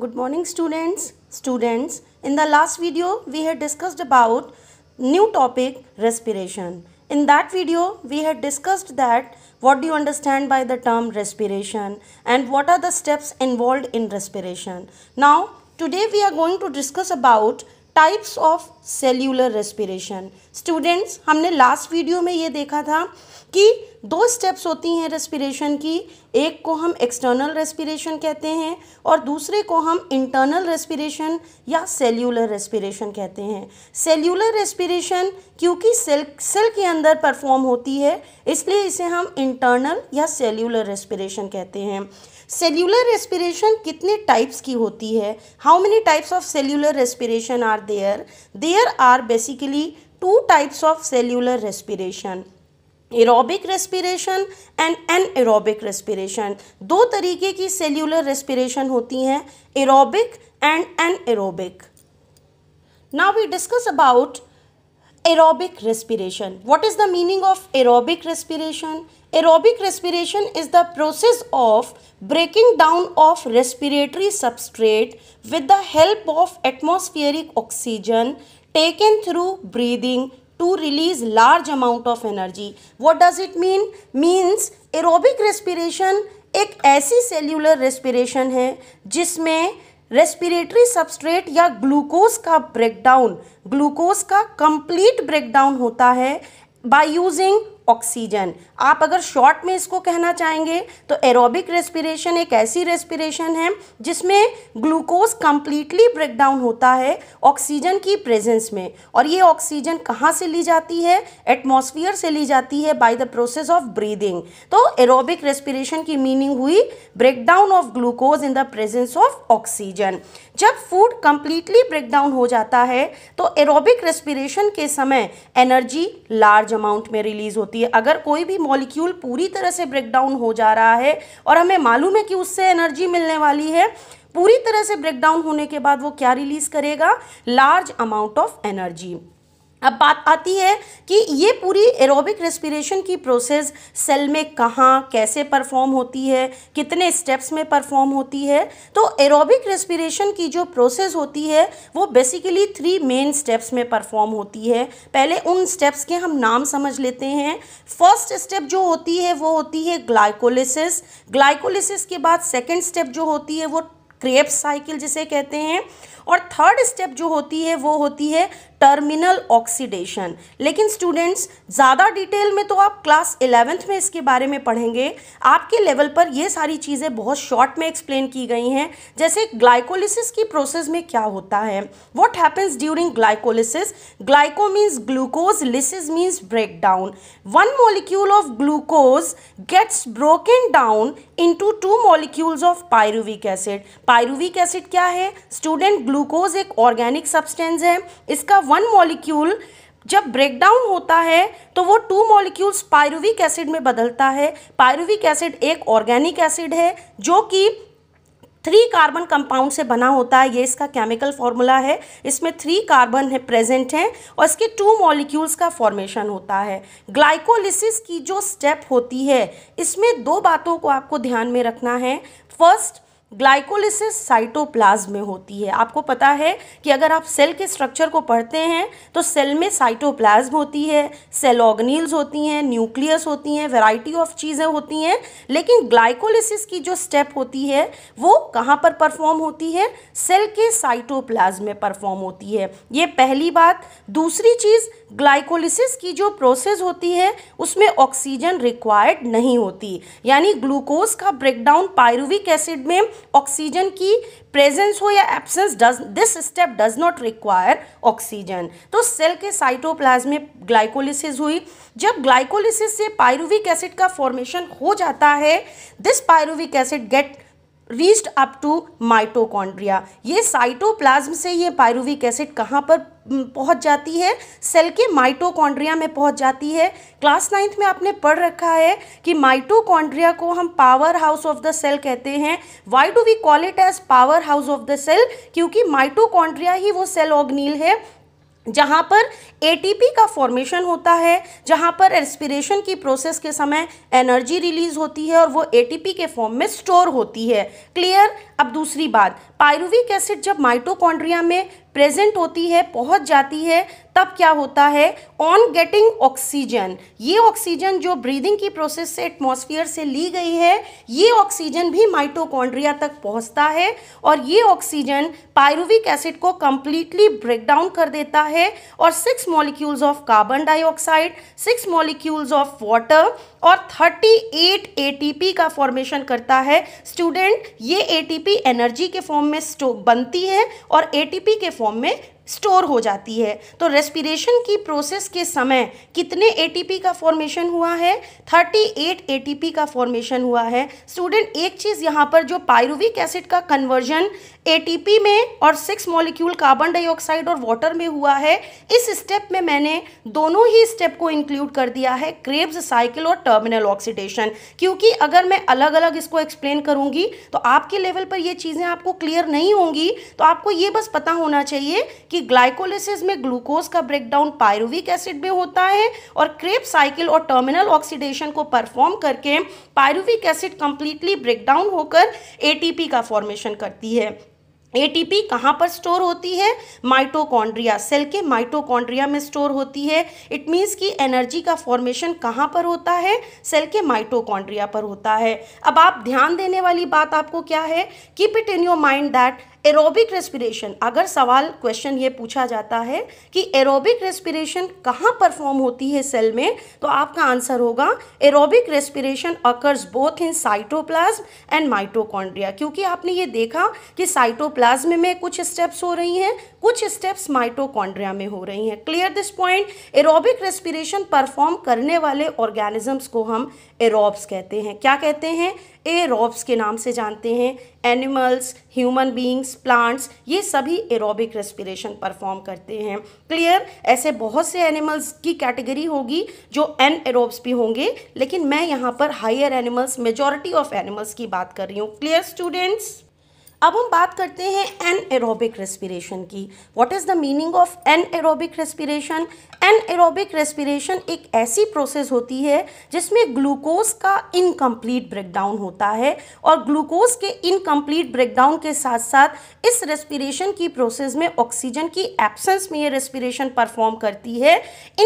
Good morning students. Students, in the last video we had discussed about new topic respiration. In that video we had discussed that what do you understand by the term respiration and what are the steps involved in respiration. Now today we are going to discuss about types of cellular respiration. Students, हमने last video में ये देखा था कि दो steps होती हैं respiration की एक को हम एक्सटर्नल रेस्पिरेशन कहते हैं और दूसरे को हम इंटरनल रेस्पिरेशन या सेल्यूलर रेस्पिरेशन कहते हैं सेल्यूलर रेस्पिरेशन क्योंकि सेल सेल के अंदर परफॉर्म होती है इसलिए इसे हम इंटरनल या सेल्यूलर रेस्पिरेशन कहते हैं सेल्यूलर रेस्पिरेशन कितने टाइप्स की होती है how many types of cellular respiration are there there are basically two types of cellular respiration aerobic respiration and anaerobic respiration दो तरीके की सेल्यूलर रेस्पिरेशन होती हैं aerobic and anaerobic now we discuss about aerobic respiration what is the meaning of aerobic respiration aerobic respiration is the process of breaking down of respiratory substrate with the help of atmospheric oxygen taken through breathing to release large amount of energy what does it mean means aerobic respiration एक ऐसी cellular respiration है जिसमें respiratory substrate या glucose का breakdown glucose का complete breakdown होता है by using oxygen आप अगर शॉर्ट में इसको कहना चाहेंगे तो एरोबिक रेस्पिरेशन एक ऐसी रेस्पिरेशन है जिसमें ग्लूकोज कम्प्लीटली ब्रेक डाउन होता है ऑक्सीजन की प्रेजेंस में और ये ऑक्सीजन कहाँ से ली जाती है एटमोसफियर से ली जाती है by the process of breathing तो एरोबिक रेस्पिरेशन की मीनिंग हुई breakdown of glucose in the presence of oxygen जब फूड कंप्लीटली ब्रेकडाउन हो जाता है तो एरोबिक रेस्पिरेशन के समय एनर्जी लार्ज अमाउंट में रिलीज होती है अगर कोई भी मॉलिक्यूल पूरी तरह से ब्रेक डाउन हो जा रहा है और हमें मालूम है कि उससे एनर्जी मिलने वाली है पूरी तरह से ब्रेक डाउन होने के बाद वो क्या रिलीज़ करेगा लार्ज अमाउंट ऑफ एनर्जी अब बात आती है कि ये पूरी एरोबिक रेस्पिरेशन की प्रोसेस सेल में कहाँ कैसे परफॉर्म होती है कितने स्टेप्स में परफॉर्म होती है तो एरोबिक रेस्पिरेशन की जो प्रोसेस होती है वो बेसिकली थ्री मेन स्टेप्स में परफॉर्म होती है पहले उन स्टेप्स के हम नाम समझ लेते हैं फर्स्ट स्टेप जो होती है वो होती है ग्लाइकोलिसिस ग्लाइकोलिसिस के बाद सेकेंड स्टेप जो होती है वो क्रेप साइकिल जिसे कहते हैं और थर्ड स्टेप जो होती है वो होती है टर्मिनल ऑक्सीडेशन लेकिन स्टूडेंट्स ज़्यादा डिटेल में तो आप क्लास इलेवेंथ में इसके बारे में पढ़ेंगे आपके लेवल पर ये सारी चीज़ें बहुत शॉर्ट में एक्सप्लेन की गई हैं जैसे ग्लाइकोलिसिस की प्रोसेस में क्या होता है what happens during glycolysis glyco means glucose lysis means break down one molecule of glucose gets broken down into two molecules of pyruvic acid pyruvic acid क्या है स्टूडेंट ग्लूकोज एक ऑर्गेनिक सब्सटेंस है इसका one molecule जब breakdown होता है तो वो टू मॉलिक्यूल्स पायरुविक एसिड में बदलता है पायरुविक एसिड एक ऑर्गेनिक एसिड है जो कि थ्री कार्बन कंपाउंड से बना होता है ये इसका केमिकल फॉर्मूला है इसमें थ्री कार्बन है प्रेजेंट हैं और इसके टू मॉलिक्यूल्स का फॉर्मेशन होता है ग्लाइकोलिसिस की जो स्टेप होती है इसमें दो बातों को आपको ध्यान में रखना है फर्स्ट ग्लाइकोलिसिस साइटोप्लाज्म में होती है आपको पता है कि अगर आप सेल के स्ट्रक्चर को पढ़ते हैं तो सेल में साइटोप्लाज्म होती है सेल ऑर्गनील्स होती हैं न्यूक्लियस होती हैं वैरायटी ऑफ चीज़ें होती हैं लेकिन ग्लाइकोलिसिस की जो स्टेप होती है वो कहाँ पर परफॉर्म होती है सेल के साइटोप्लाज्म में परफॉर्म होती है ये पहली बात दूसरी चीज़ ग्लाइकोलिसिस की जो प्रोसेस होती है उसमें ऑक्सीजन रिक्वायर्ड नहीं होती यानी ग्लूकोज का ब्रेकडाउन पायरुविक एसिड में ऑक्सीजन की प्रेजेंस हो या absence does this step does not require oxygen तो सेल के साइटोप्लाज्म में ग्लाइकोलिसिस हुई जब ग्लाइकोलिसिस से पायरुविक एसिड का फॉर्मेशन हो जाता है this pyruvic acid get reached up to mitochondria ये साइटोप्लाज्म से ये पायरुविक एसिड कहाँ पर पहुँच जाती है सेल के माइटोकॉन्ड्रिया में पहुँच जाती है क्लास नाइन्थ में आपने पढ़ रखा है कि माइटोकॉन्ड्रिया को हम powerhouse of the cell कहते हैं why do we call it as powerhouse of the cell क्योंकि माइटोकॉन्ड्रिया ही वो सेल ऑग्नील है जहाँ पर एटीपी का फॉर्मेशन होता है जहाँ पर एस्पिरेशन की प्रोसेस के समय एनर्जी रिलीज होती है और वो एटीपी के फॉर्म में स्टोर होती है क्लियर अब दूसरी बात पायरुविक एसिड जब माइटोकॉन्ड्रिया में प्रेजेंट होती है पहुंच जाती है तब क्या होता है ऑन गेटिंग ऑक्सीजन ये ऑक्सीजन जो ब्रीदिंग की प्रोसेस से एटमोसफियर से ली गई है ये ऑक्सीजन भी माइटोकॉन्ड्रिया तक पहुंचता है और ये ऑक्सीजन पायरुविक एसिड को कंप्लीटली ब्रेक डाउन कर देता है और six molecules of carbon dioxide six molecules of water और 38 एटीपी का फॉर्मेशन करता है स्टूडेंट ये एटीपी एनर्जी के फॉर्म में बनती है और एटीपी के फॉर्म में स्टोर हो जाती है तो रेस्पिरेशन की प्रोसेस के समय कितने एटीपी का फॉर्मेशन हुआ है 38 एटीपी का फॉर्मेशन हुआ है स्टूडेंट एक चीज़ यहाँ पर जो पायरुविक एसिड का कन्वर्जन एटीपी में और सिक्स मॉलिक्यूल कार्बन डाइऑक्साइड और वाटर में हुआ है इस स्टेप में मैंने दोनों ही स्टेप को इंक्लूड कर दिया है क्रेब्स साइकिल और टर्मिनल ऑक्सीडेशन क्योंकि अगर मैं अलग अलग इसको एक्सप्लेन करूंगी तो आपके लेवल पर ये चीज़ें आपको क्लियर नहीं होंगी तो आपको ये बस पता होना चाहिए कि ग्लाइकोलिसिस में ग्लूकोज का ब्रेकडाउन पायरुविक एसिड में होता है और क्रेब साइकिल और टर्मिनल ऑक्सीडेशन को परफॉर्म करके पायरुविक एसिड कंप्लीटली ब्रेकडाउन होकर ए का फॉर्मेशन करती है एटीपी कहाँ पर स्टोर होती है माइटोकॉन्ड्रिया सेल के माइटोकॉन्ड्रिया में स्टोर होती है इट मीन्स कि एनर्जी का फॉर्मेशन कहाँ पर होता है सेल के माइटोकॉन्ड्रिया पर होता है अब आप ध्यान देने वाली बात आपको क्या है keep it in your mind that aerobic respiration अगर सवाल क्वेश्चन ये पूछा जाता है कि एरोबिक रेस्पिरेशन कहाँ परफॉर्म होती है सेल में तो आपका आंसर होगा aerobic respiration occurs both in cytoplasm and mitochondria क्योंकि आपने ये देखा कि साइटोप्लाज्म में कुछ स्टेप्स हो रही हैं कुछ स्टेप्स माइटोकॉन्ड्रिया में हो रही हैं clear this point aerobic respiration perform करने वाले ऑर्गेनिजम्स को हम एरोब्स कहते हैं क्या कहते हैं एरोब्स के नाम से जानते हैं एनिमल्स ह्यूमन बींग्स प्लांट्स ये सभी एरोबिक रेस्पिरेशन परफॉर्म करते हैं क्लियर ऐसे बहुत से एनिमल्स की कैटेगरी होगी जो एन एरोब्स भी होंगे लेकिन मैं यहाँ पर higher animals majority of animals की बात कर रही हूँ क्लियर स्टूडेंट्स अब हम बात करते हैं एन एरोबिक रेस्पिरेशन की what is the meaning of anaerobic respiration anaerobic respiration एक ऐसी प्रोसेस होती है जिसमें ग्लूकोज का इनकम्प्लीट ब्रेकडाउन होता है और ग्लूकोज के इनकम्प्लीट ब्रेकडाउन के साथ साथ इस रेस्पिरेशन की प्रोसेस में ऑक्सीजन की एब्सेंस में ये रेस्पिरेशन परफॉर्म करती है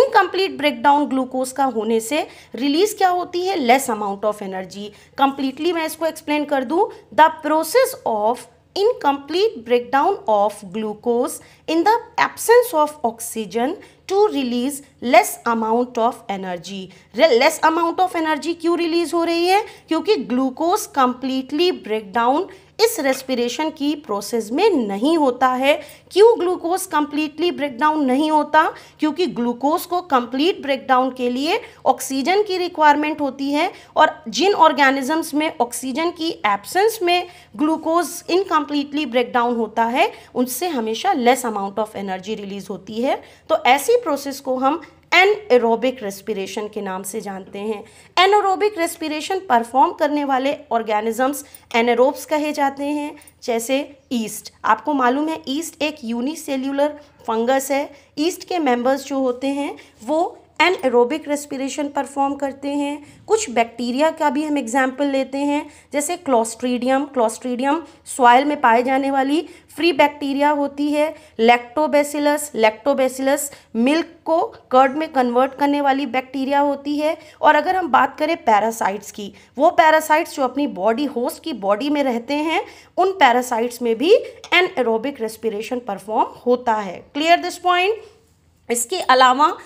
इनकम्प्लीट ब्रेकडाउन ग्लूकोज का होने से रिलीज़ क्या होती है less amount of energy completely मैं इसको एक्सप्लेन कर दूँ the process of incomplete breakdown of glucose in the absence of oxygen to release less amount of energy less amount of energy क्यों release हो रही है क्योंकि glucose completely breakdown इस रेस्पिरेशन की प्रोसेस में नहीं होता है क्यों ग्लूकोज कंप्लीटली ब्रेकडाउन नहीं होता क्योंकि ग्लूकोज को कंप्लीट ब्रेकडाउन के लिए ऑक्सीजन की रिक्वायरमेंट होती है और जिन ऑर्गेनिजम्स में ऑक्सीजन की एब्सेंस में ग्लूकोज इनकम्प्लीटली ब्रेकडाउन होता है उनसे हमेशा less amount of energy release होती है तो ऐसी प्रोसेस को हम एनएरोबिक रेस्पिरेशन के नाम से जानते हैं एनोरोबिक रेस्पिरेशन परफॉर्म करने वाले ऑर्गेनिजम्स एनरोब्स कहे जाते हैं जैसे ईस्ट आपको मालूम है ईस्ट एक यूनिसेल्यूलर फंगस है ईस्ट के मेंबर्स जो होते हैं वो एनएरोबिक रेस्पिरेशन परफॉर्म करते हैं कुछ बैक्टीरिया का भी हम एग्जाम्पल लेते हैं जैसे क्लोस्ट्रीडियम क्लोस्ट्रीडियम सॉयल में पाए जाने वाली फ्री बैक्टीरिया होती है लैक्टोबेसिलस लैक्टोबेसिलस मिल्क को कर्ड में कन्वर्ट करने वाली बैक्टीरिया होती है और अगर हम बात करें पैरासाइट्स की वो पैरासाइट्स जो अपनी बॉडी होस्ट की बॉडी में रहते हैं उन पैरासाइट्स में भी एनएरोबिक रेस्पिरेशन परफॉर्म होता है क्लियर दिस पॉइंट इसके अलावा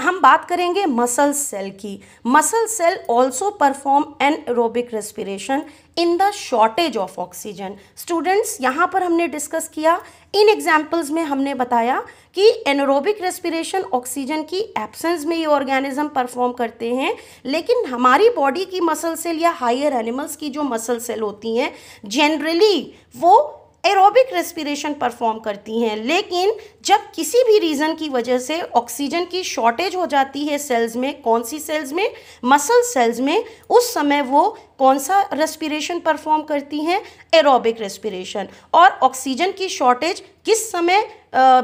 हम बात करेंगे मसल सेल की muscle cell also perform anaerobic respiration in the shortage of oxygen students यहाँ पर हमने डिस्कस किया इन एग्जाम्पल्स में हमने बताया कि एनरोबिक रेस्पिरेशन ऑक्सीजन की एब्सेंस में ये ऑर्गेनिज्म परफॉर्म करते हैं लेकिन हमारी बॉडी की मसल सेल या हायर एनिमल्स की जो मसल सेल होती हैं जनरली वो एरोबिक रेस्पिरेशन परफॉर्म करती हैं लेकिन जब किसी भी रीज़न की वजह से ऑक्सीजन की शॉर्टेज हो जाती है सेल्स में कौन सी सेल्स में मसल सेल्स में उस समय वो कौन सा रेस्पिरेशन परफॉर्म करती हैं एरोबिक रेस्पिरेशन और ऑक्सीजन की शॉर्टेज किस समय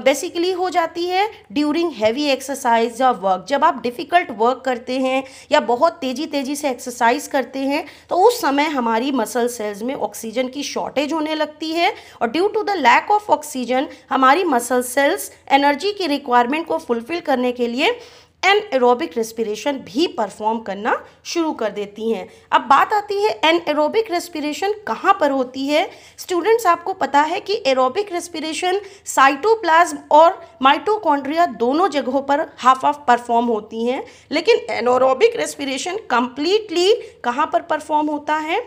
बेसिकली uh, हो जाती है ड्यूरिंग हैवी एक्सरसाइज या वर्क जब आप डिफ़िकल्ट वर्क करते हैं या बहुत तेज़ी तेज़ी से एक्सरसाइज करते हैं तो उस समय हमारी मसल सेल्स में ऑक्सीजन की शॉर्टेज होने लगती है और due to the lack of oxygen हमारी मसल सेल्स एनर्जी की रिक्वायरमेंट को फुलफ़िल करने के लिए एन एरोबिक रेस्पिरेशन भी परफॉर्म करना शुरू कर देती हैं अब बात आती है एन एरोबिक रेस्पिरेशन कहाँ पर होती है स्टूडेंट्स आपको पता है कि एरोबिक रेस्पिरेशन साइटोप्लाज्म और माइटोकॉन्ड्रिया दोनों जगहों पर हाफ ऑफ परफॉर्म होती हैं लेकिन एनोरोबिक रेस्पिरेशन कम्प्लीटली कहाँ पर परफॉर्म होता है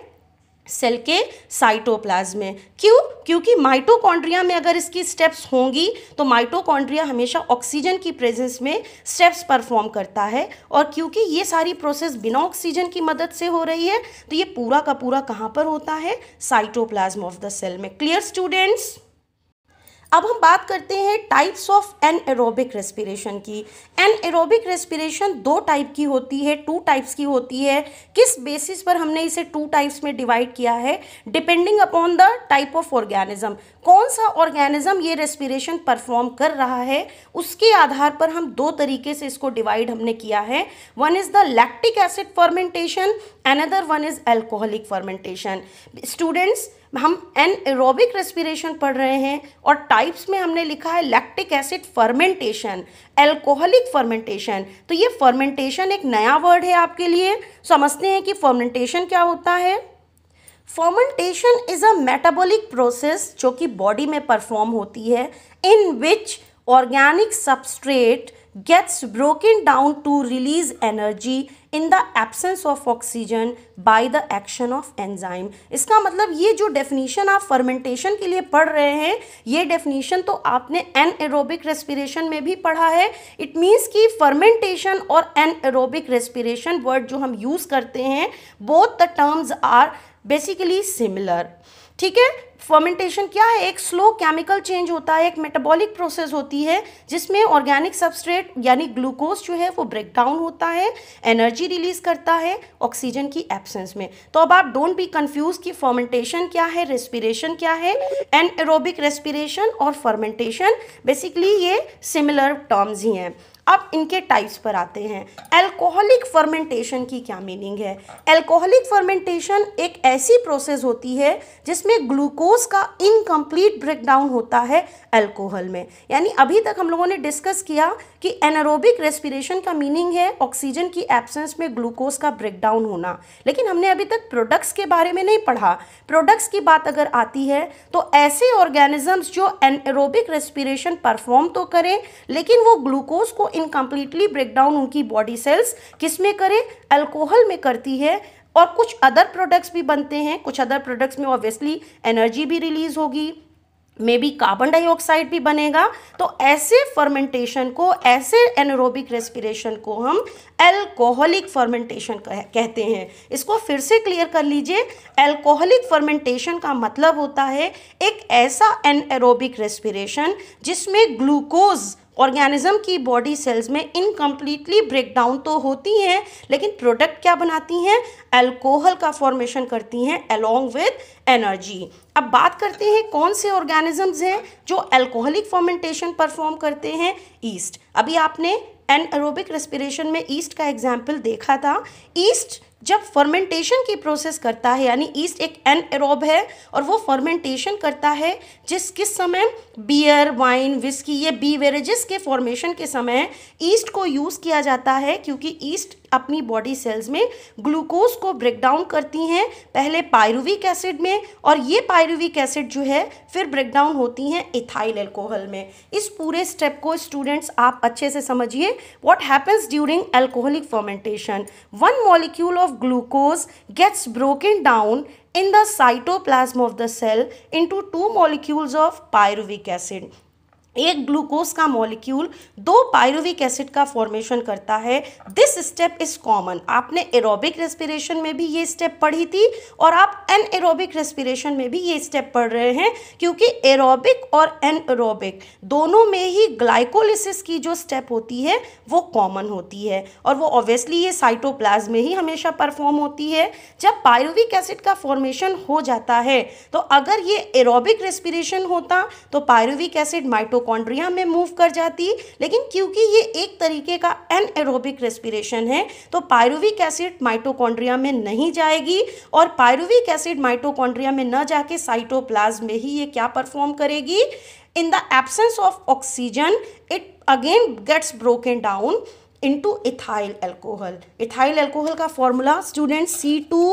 सेल के साइटोप्लाज्म में क्यों क्योंकि माइटोकॉन्ड्रिया में अगर इसकी स्टेप्स होंगी तो माइटोकॉन्ड्रिया हमेशा ऑक्सीजन की प्रेजेंस में स्टेप्स परफॉर्म करता है और क्योंकि ये सारी प्रोसेस बिना ऑक्सीजन की मदद से हो रही है तो ये पूरा का पूरा कहाँ पर होता है साइटोप्लाज्म ऑफ द सेल में क्लियर स्टूडेंट्स अब हम बात करते हैं types of anaerobic respiration की एन एरोबिक रेस्पिरेशन दो टाइप की होती है टू टाइप्स की होती है किस बेसिस पर हमने इसे टू टाइप्स में डिवाइड किया है depending upon the type of organism कौन सा ऑर्गेनिज्म ये रेस्पिरेशन परफॉर्म कर रहा है उसके आधार पर हम दो तरीके से इसको डिवाइड हमने किया है one is the lactic acid fermentation another one is alcoholic fermentation students हम एन एरोबिक रेस्पिरेशन पढ़ रहे हैं और टाइप्स में हमने लिखा है lactic acid fermentation alcoholic fermentation तो ये फर्मेंटेशन एक नया वर्ड है आपके लिए समझते हैं कि फर्मेंटेशन क्या होता है fermentation is a metabolic process जो कि बॉडी में परफॉर्म होती है in which organic substrate gets broken down to release energy in the absence of oxygen by the action of enzyme इसका मतलब ये जो definition आप fermentation के लिए पढ़ रहे हैं ये definition तो आपने anaerobic respiration में भी पढ़ा है it means कि fermentation और anaerobic respiration word जो हम use करते हैं both the terms are basically similar ठीक है फर्मेंटेशन क्या है एक स्लो केमिकल चेंज होता है एक मेटाबॉलिक प्रोसेस होती है जिसमें ऑर्गेनिक सबस्ट्रेट यानी ग्लूकोज जो है वो ब्रेक डाउन होता है एनर्जी रिलीज करता है ऑक्सीजन की एब्सेंस में तो अब आप डोंट बी कंफ्यूज कि फर्मेंटेशन क्या है रेस्पिरेशन क्या है एन एरोबिक रेस्पिरेशन और फर्मेंटेशन बेसिकली ये सिमिलर टर्म्स ही हैं अब इनके टाइप्स पर आते हैं एल्कोहलिक फर्मेंटेशन की क्या मीनिंग है एल्कोहलिक फर्मेंटेशन एक ऐसी प्रोसेस होती है जिसमें ग्लूकोज का इनकम्प्लीट ब्रेकडाउन होता है एल्कोहल में यानी अभी तक हम लोगों ने डिस्कस किया कि एनारोबिक रेस्पिरेशन का मीनिंग है ऑक्सीजन की एब्सेंस में ग्लूकोज का ब्रेकडाउन होना लेकिन हमने अभी तक प्रोडक्ट्स के बारे में नहीं पढ़ा प्रोडक्ट्स की बात अगर आती है तो ऐसे ऑर्गेनिजम्स जो एनारोबिक रेस्पिरेशन परफॉर्म तो करें लेकिन वो ग्लूकोज को इनकम्प्लीटली ब्रेकडाउन उनकी बॉडी सेल्स किस में करें अल्कोहल में करती है और कुछ अदर प्रोडक्ट्स भी बनते हैं कुछ अदर प्रोडक्ट्स में ऑब्वियसली एनर्जी भी रिलीज़ होगी मे बी कार्बन डाइऑक्साइड भी बनेगा तो ऐसे फर्मेंटेशन को ऐसे एनरोबिक रेस्पिरेशन को हम एल्कोहलिक फर्मेंटेशन कह कहते हैं इसको फिर से क्लियर कर लीजिए एल्कोहलिक फर्मेंटेशन का मतलब होता है एक ऐसा एनएरोबिक रेस्पिरेशन जिसमें ग्लूकोज ऑर्गेनिज्म की बॉडी सेल्स में इनकम्प्लीटली ब्रेकडाउन तो होती हैं लेकिन प्रोडक्ट क्या बनाती हैं अल्कोहल का फॉर्मेशन करती हैं अलोंग विद एनर्जी अब बात करते हैं कौन से ऑर्गेनिजम्स हैं जो अल्कोहलिक फॉर्मेंटेशन परफॉर्म करते हैं ईस्ट अभी आपने एन एरोबिक रेस्पिरेशन में ईस्ट का एग्जाम्पल देखा था ईस्ट जब फर्मेंटेशन की प्रोसेस करता है यानी ईस्ट एक एन एरोब है और वो फर्मेंटेशन करता है जिस किस समय बियर वाइन विस्की ये बी बेवरेजेस के फॉर्मेशन के समय ईस्ट को यूज़ किया जाता है क्योंकि ईस्ट अपनी बॉडी सेल्स में ग्लूकोज को ब्रेक डाउन करती हैं पहले पायरुविक एसिड में और ये पायरुविक एसिड जो है फिर ब्रेक डाउन होती हैं इथाइल एल्कोहल में इस पूरे स्टेप को स्टूडेंट्स आप अच्छे से समझिए what happens during alcoholic fermentation one molecule of glucose gets broken down in the cytoplasm of the cell into two molecules of pyruvic acid एक ग्लूकोज का मॉलिक्यूल दो पायरुविक एसिड का फॉर्मेशन करता है दिस स्टेप इज कॉमन आपने aerobic respiration में भी ये स्टेप पढ़ी थी और आप एन एरोबिक रेस्पिरेशन में भी ये स्टेप पढ़ रहे हैं क्योंकि एरोबिक और एन एरोबिक दोनों में ही ग्लाइकोलिसिस की जो स्टेप होती है वो कॉमन होती है और वो ऑब्वियसली ये साइटोप्लाज्म में ही हमेशा परफॉर्म होती है जब पायरुविक एसिड का फॉर्मेशन हो जाता है तो अगर ये एरोबिक रेस्पिरेशन होता तो पायरुविक एसिड माइटो माइटोकॉन्ड्रिया में मूव कर जाती लेकिन क्योंकि ये एक तरीके का एन एरोबिक रेस्पिरेशन है तो पायरुविक एसिड माइटोकॉन्ड्रिया में नहीं जाएगी और पायरुविक एसिड माइटोकॉन्ड्रिया में न जाके साइटोप्लाज में ही ये क्या परफॉर्म करेगी in the absence of oxygen it again gets broken down into ethyl alcohol ethyl alcohol का formula student C two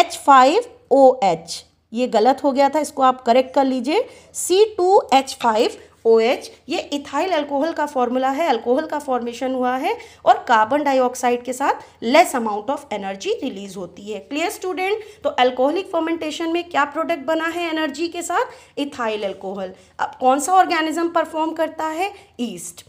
H five O H ये गलत हो गया था इसको आप करेक्ट कर लीजिए C two H five O OH, ये इथाइल अल्कोहल का फॉर्मूला है अल्कोहल का फॉर्मेशन हुआ है और कार्बन डाइऑक्साइड के साथ less amount of energy release होती है क्लियर स्टूडेंट तो अल्कोहलिक फर्मेंटेशन में क्या प्रोडक्ट बना है एनर्जी के साथ इथाइल अल्कोहल अब कौन सा ऑर्गेनिज्म परफॉर्म करता है ईस्ट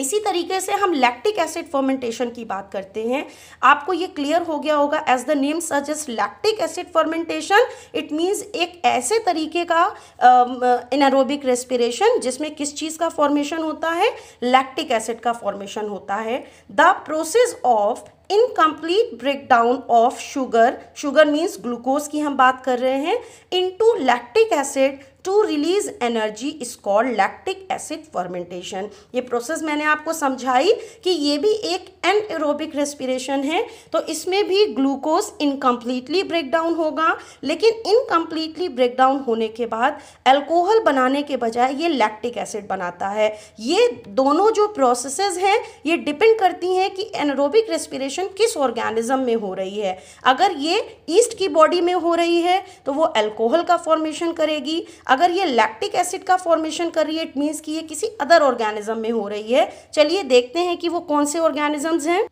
इसी तरीके से हम लैक्टिक एसिड फर्मेंटेशन की बात करते हैं आपको ये क्लियर हो गया होगा as the name suggest lactic acid fermentation it means एक ऐसे तरीके का uh, um, रेस्पिरेशन जिसमें किस चीज़ का फॉर्मेशन होता है लैक्टिक एसिड का फॉर्मेशन होता है the process of incomplete breakdown of sugar sugar means glucose की हम बात कर रहे हैं into lactic acid to release energy is called lactic acid fermentation ये प्रोसेस मैंने आपको समझाई कि ये भी एक एरोबिक रेस्पिरेशन है तो इसमें भी ग्लूकोज इनकम्प्लीटली ब्रेक डाउन होगा लेकिन इनकम्प्लीटली ब्रेक डाउन होने के बाद एल्कोहल बनाने के बजाय ये लैक्टिक एसिड बनाता है ये दोनों जो प्रोसेसेस हैं ये डिपेंड करती हैं कि एनरोबिक रेस्पिरेशन किस ऑर्गेनिज्म में हो रही है अगर ये ईस्ट की बॉडी में हो रही है तो वो एल्कोहल का फॉर्मेशन करेगी अगर ये लैक्टिक एसिड का फॉर्मेशन कर रही है इट मीन्स कि ये किसी अदर ऑर्गेनिज्म में हो रही है चलिए देखते हैं कि वो कौन से ऑर्गेनिजम्स हैं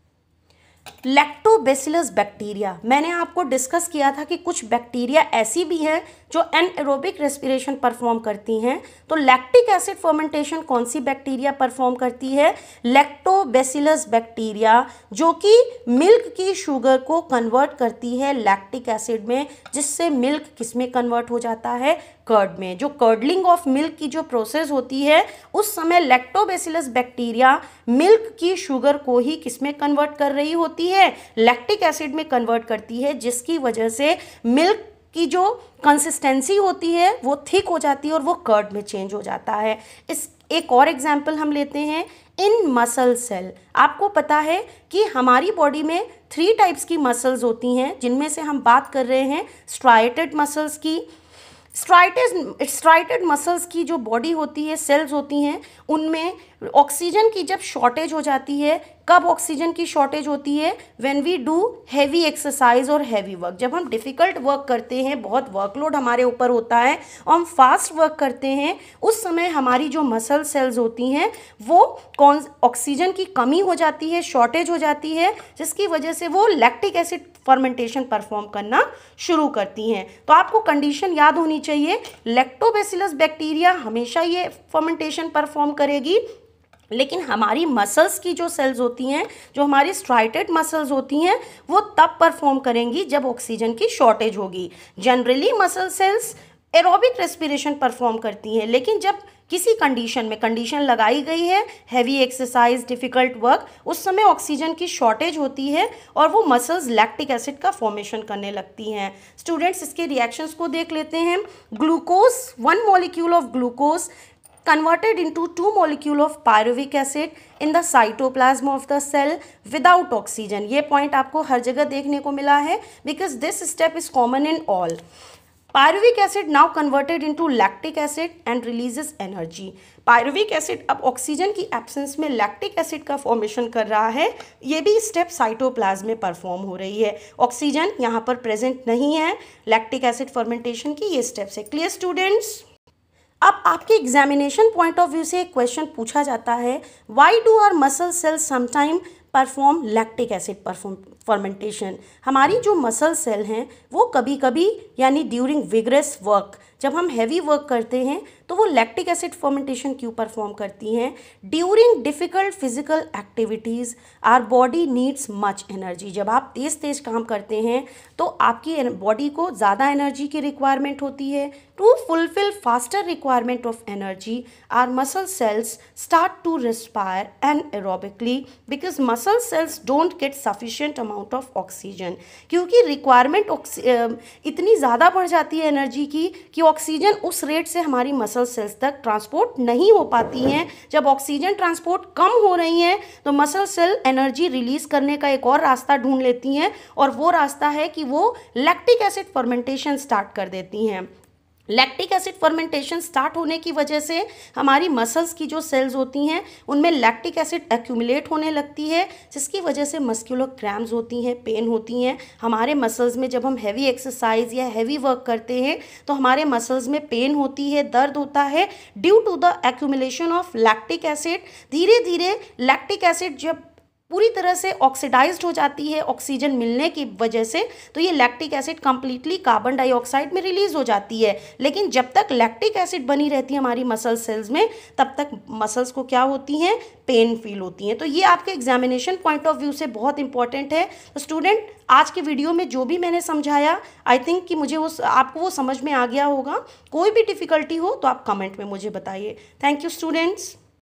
लैक्टोबेसिलस बैक्टीरिया मैंने आपको डिस्कस किया था कि कुछ बैक्टीरिया ऐसी भी हैं जो एनएरोबिक रेस्पिरेशन परफॉर्म करती हैं तो लैक्टिक एसिड फर्मेंटेशन कौन सी बैक्टीरिया परफॉर्म करती है लैक्टोबेसिलस बैक्टीरिया जो कि मिल्क की शुगर को कन्वर्ट करती है लैक्टिक एसिड में जिससे मिल्क किस में कन्वर्ट हो जाता है कर्ड में जो कर्डलिंग ऑफ मिल्क की जो प्रोसेस होती है उस समय लैक्टोबेसिलस बैक्टीरिया मिल्क की शुगर को ही किस में कन्वर्ट कर रही होती है लैक्टिक एसिड में कन्वर्ट करती है जिसकी वजह से मिल्क की जो कंसिस्टेंसी होती है वो थिक हो जाती है और वो कर्ड में चेंज हो जाता है इस एक और एग्जाम्पल हम लेते हैं इन मसल सेल आपको पता है कि हमारी बॉडी में थ्री टाइप्स की मसल्स होती हैं जिनमें से हम बात कर रहे हैं स्ट्राइटेड मसल्स की स्ट्राइटेड स्ट्राइटेड मसल्स की जो बॉडी होती है सेल्स होती हैं उनमें ऑक्सीजन की जब शॉर्टेज हो जाती है कब ऑक्सीजन की शॉर्टेज होती है when we do heavy exercise और हैवी वर्क जब हम डिफ़िकल्ट वर्क करते हैं बहुत वर्कलोड हमारे ऊपर होता है और हम फास्ट वर्क करते हैं उस समय हमारी जो मसल सेल्स होती हैं वो कौन ऑक्सीजन की कमी हो जाती है शॉर्टेज हो जाती है जिसकी वजह से वो लैक्टिक एसिड फर्मेंटेशन परफॉर्म करना शुरू करती हैं तो आपको कंडीशन याद होनी चाहिए लेक्टोबेसिलस बैक्टीरिया हमेशा ये फर्मेंटेशन परफॉर्म करेगी लेकिन हमारी मसल्स की जो सेल्स होती हैं जो हमारी स्ट्राइटेड मसल्स होती हैं वो तब परफॉर्म करेंगी जब ऑक्सीजन की शॉर्टेज होगी generally muscle cells aerobic respiration perform करती हैं लेकिन जब किसी कंडीशन में कंडीशन लगाई गई है हैवी एक्सरसाइज डिफ़िकल्ट वर्क उस समय ऑक्सीजन की शॉर्टेज होती है और वो मसल्स लैक्टिक एसिड का फॉर्मेशन करने लगती हैं स्टूडेंट्स इसके रिएक्शंस को देख लेते हैं glucose one molecule of glucose converted into two molecule of pyruvic acid in the cytoplasm of the cell without oxygen ये पॉइंट आपको हर जगह देखने को मिला है because this step is common in all pyruvic acid now converted into lactic acid and releases energy pyruvic acid अब oxygen की एब्सेंस में लैक्टिक एसिड का फॉर्मेशन कर रहा है ये भी स्टेप साइटोप्लाज्म में परफॉर्म हो रही है ऑक्सीजन यहाँ पर प्रेजेंट नहीं है लैक्टिक एसिड फॉर्मेंटेशन की ये स्टेप्स है क्लियर स्टूडेंट्स अब आपके एग्जामिनेशन पॉइंट ऑफ व्यू से एक क्वेश्चन पूछा जाता है why do our muscle cells sometime perform lactic acid perform fermentation हमारी जो मसल सेल हैं वो कभी कभी यानी ड्यूरिंग विग्रेस वर्क जब हम हैवी वर्क करते हैं तो वो लैक्टिक एसिड फर्मेंटेशन क्यों परफॉर्म करती हैं during difficult physical activities our body needs much energy जब आप तेज़ तेज़ काम करते हैं तो आपकी बॉडी को ज़्यादा एनर्जी की रिक्वायरमेंट होती है to fulfil faster requirement of energy our muscle cells start to respire anaerobically because muscle cells don't get sufficient amount of oxygen क्योंकि रिक्वायरमेंट इतनी ज़्यादा बढ़ जाती है एनर्जी की कि ऑक्सीजन उस रेट से हमारी मसल सेल्स तक ट्रांसपोर्ट नहीं हो पाती हैं जब ऑक्सीजन ट्रांसपोर्ट कम हो रही हैं तो मसल सेल एनर्जी रिलीज करने का एक और रास्ता ढूंढ लेती हैं और वो रास्ता है कि वो लैक्टिक एसिड फर्मेंटेशन स्टार्ट कर देती हैं लैक्टिक एसिड फर्मेंटेशन स्टार्ट होने की वजह से हमारी मसल्स की जो सेल्स होती हैं उनमें लैक्टिक एसिड एक्यूमुलेट होने लगती है जिसकी वजह से मस्क्यूलर क्रैम्स होती हैं पेन होती हैं हमारे मसल्स में जब हम हैवी एक्सरसाइज या हैवी वर्क करते हैं तो हमारे मसल्स में पेन होती है दर्द होता है due to the accumulation of lactic acid धीरे धीरे लैक्टिक एसिड जब पूरी तरह से ऑक्सीडाइज हो जाती है ऑक्सीजन मिलने की वजह से तो ये lactic acid completely carbon dioxide में रिलीज हो जाती है लेकिन जब तक लैक्टिक एसिड बनी रहती है हमारी मसल सेल्स में तब तक मसल्स को क्या होती हैं पेन फील होती हैं तो ये आपके एग्जामिनेशन पॉइंट ऑफ व्यू से बहुत इंपॉर्टेंट है तो स्टूडेंट आज के वीडियो में जो भी मैंने समझाया आई थिंक कि मुझे वो आपको वो समझ में आ गया होगा कोई भी डिफ़िकल्टी हो तो आप कमेंट में मुझे बताइए थैंक यू स्टूडेंट्स